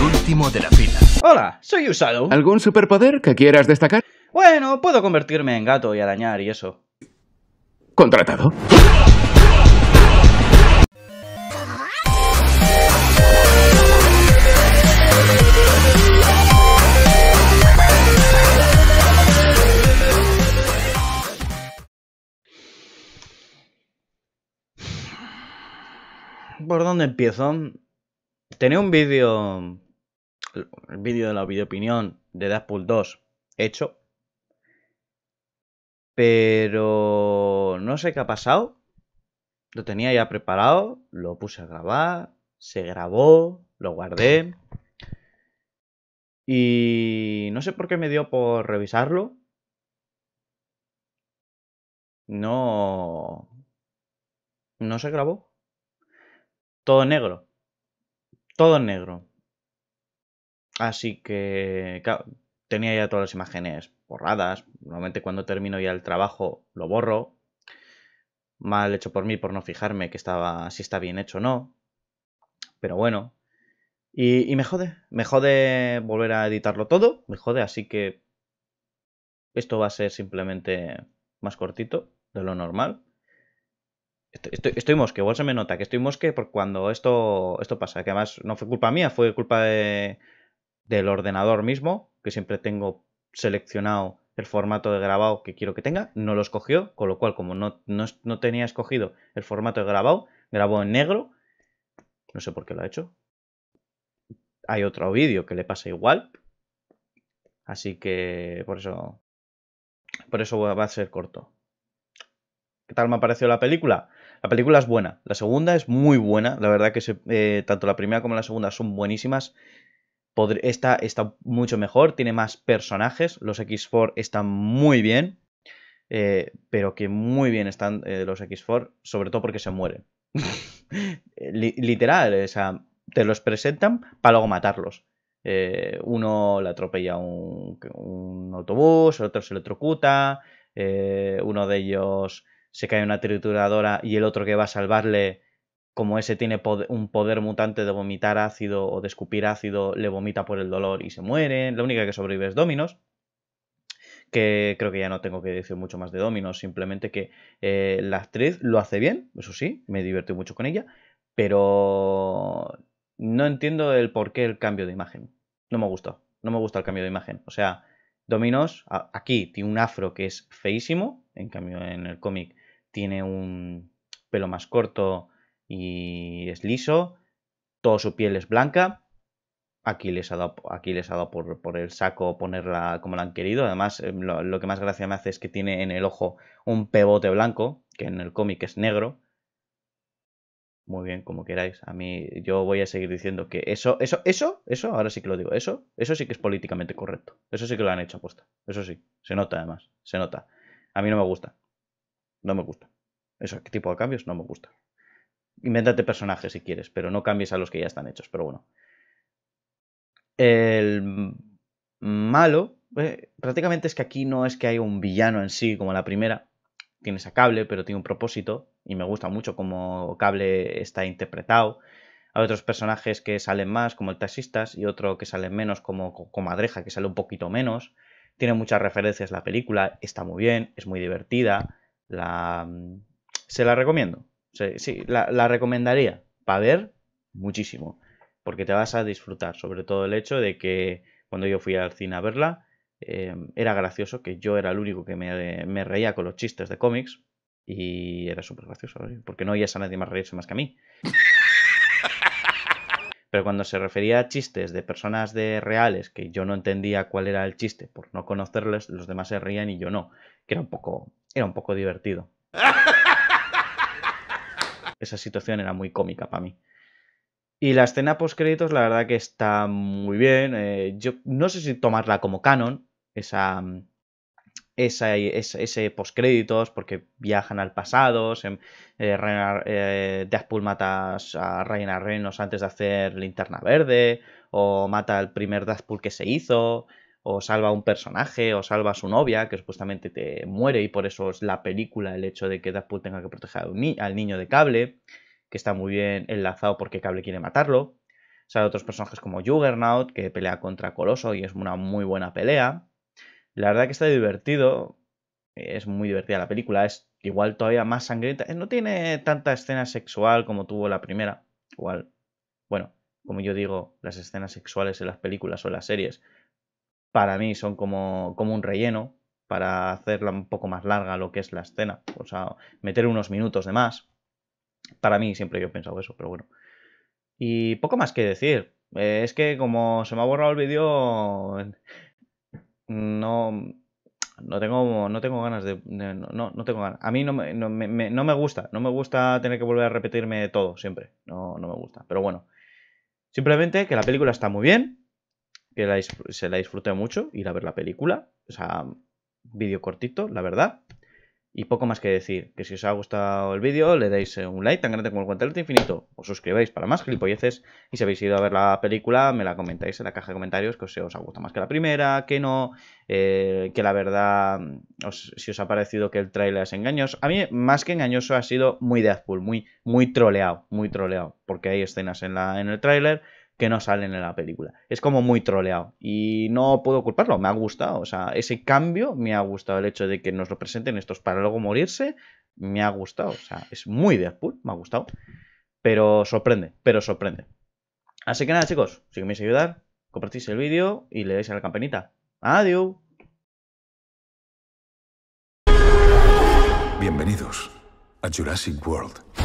último de la fila. Hola, soy Usado. ¿Algún superpoder que quieras destacar? Bueno, puedo convertirme en gato y arañar y eso. ¿Contratado? ¿Por dónde empiezo? Tenía un vídeo el vídeo de la videoopinión de Deadpool 2 hecho. Pero no sé qué ha pasado. Lo tenía ya preparado, lo puse a grabar, se grabó, lo guardé. Y no sé por qué me dio por revisarlo. No... No se grabó. Todo negro. Todo negro. Así que, tenía ya todas las imágenes borradas. Normalmente cuando termino ya el trabajo lo borro. Mal hecho por mí por no fijarme que estaba, si está bien hecho o no. Pero bueno. Y, me jode. Me jode volver a editarlo todo. Me jode, así que esto va a ser simplemente más cortito de lo normal. Estoy, mosque, igual se me nota que estoy mosque por cuando esto, esto pasa. Que además no fue culpa mía, fue culpa de, del ordenador mismo, que siempre tengo seleccionado el formato de grabado que quiero que tenga, no lo escogió, con lo cual como no, no, tenía escogido el formato de grabado, grabó en negro, no sé por qué lo ha hecho. Hay otro vídeo que le pasa igual, así que por eso, por eso va a ser corto. ¿Qué tal me ha parecido la película? La película es buena, la segunda es muy buena, la verdad que eh, tanto la primera como la segunda son buenísimas está mucho mejor, tiene más personajes, los X4 están muy bien, eh, pero que muy bien están eh, los X4, sobre todo porque se mueren. literal, te los presentan para luego matarlos. Eh, uno le atropella un, un, autobús, el otro se electrocuta, uno de ellos se cae en una trituradora y el otro que va a salvarle como ese tiene un poder mutante de vomitar ácido o de escupir ácido, le vomita por el dolor y se muere. La única que sobrevive es Dominos. Que creo que ya no tengo que decir mucho más de Dominos, simplemente que eh, la actriz lo hace bien, eso sí, me divierto mucho con ella, pero no entiendo el por qué el cambio de imagen. No me gustó, no me gusta el cambio de imagen. O sea, Dominos aquí tiene un afro que es feísimo, en cambio en el cómic tiene un pelo más corto, y es liso, toda su piel es blanca. Aquí les ha dado, aquí les por, el saco ponerla como la han querido. Además, eh, lo, que más gracia me hace es que tiene en el ojo un pebote blanco, que en el cómic es negro. Muy bien, como queráis. A mí, yo voy a seguir diciendo que eso, eso, eso, eso, ahora sí que lo digo, eso, eso sí que es políticamente correcto. Eso sí que lo han hecho apuesta, Eso sí, se nota además, se nota. A mí no me gusta. No me gusta. eso, qué tipo de cambios no me gusta. Invéntate personajes si quieres, pero no cambies a los que ya están hechos, pero bueno. El malo, eh, prácticamente es que aquí no es que haya un villano en sí como la primera. Tienes a Cable, pero tiene un propósito y me gusta mucho cómo Cable está interpretado. Hay otros personajes que salen más, como el taxistas, y otro que sale menos, como Comadreja, que sale un poquito menos. Tiene muchas referencias la película, está muy bien, es muy divertida. La... Mm, se la recomiendo. Sí, la, recomendaría. Para ver, muchísimo. Porque te vas a disfrutar, sobre todo el hecho de que cuando yo fui al cine a verla, em, era gracioso que yo era el único que me, reía con los chistes de cómics y era súper gracioso, porque no oías a nadie más reírse más que a mí. Pero cuando se refería a chistes de personas de reales que yo no entendía cuál era el chiste por no conocerles, los demás se reían y yo no, que era un poco, era un poco divertido. esa situación era muy cómica para mí. Y la escena post créditos, la verdad que está muy bien. Eh, yo no sé si tomarla como canon, esa, esa, ese post créditos, porque viajan al pasado. Se, eh, eh mata a Reina Reinos antes de hacer Linterna Verde, o mata al primer Deathpool que se hizo o salva a un personaje, o salva a su novia, que supuestamente te muere, y por eso es la película el hecho de que Deadpool tenga que proteger al niño de cable, que está muy bien enlazado porque cable quiere matarlo. Sale otros personajes como Juggernaut, que pelea contra Coloso y es una muy buena pelea. La verdad que está divertido, es muy divertida la película, es igual todavía más sangrienta. Eh, no tiene tanta escena sexual como tuvo la primera, igual. Bueno, como yo digo, las escenas sexuales en las películas o en las series para mí son como, un relleno para hacerla un poco más larga lo que es la escena, o sea, meter unos minutos de más. Para mí siempre yo he pensado eso, pero bueno. Y poco más que decir. Eh, es que como se me ha borrado el vídeo, no, no tengo, no tengo ganas de. no, no, tengo ganas. A mí no me, no me, gusta. No me gusta tener que volver a repetirme todo siempre. No, no me gusta. Pero bueno. Simplemente que la película está muy bien que la, se la disfruté mucho, ir a ver la película, o sea, vídeo cortito, la verdad. Y poco más que decir, que si os ha gustado el vídeo le dais eh, un like tan grande como el guantelete infinito, os suscribáis para más gilipolleces y si habéis ido a ver la película me la comentáis en la caja de comentarios que os ha gustado más que la primera, que no, eh, que la verdad si os ha parecido que el tráiler es engañoso. A mí más que engañoso ha sido muy Deadpool, muy, muy troleado, muy troleado, porque hay escenas en, la, en el tráiler que no salen en la película. Es como muy troleado y no puedo culparlo, me ha gustado, o sea, ese cambio me ha gustado, el hecho de que nos lo presenten estos para luego morirse, me ha gustado, o sea, es muy Deadpool, me ha gustado, pero sorprende, pero sorprende. Así que nada chicos, si me ayudar, compartís el vídeo y le dais a la campanita. Adiós. Bienvenidos a Jurassic World.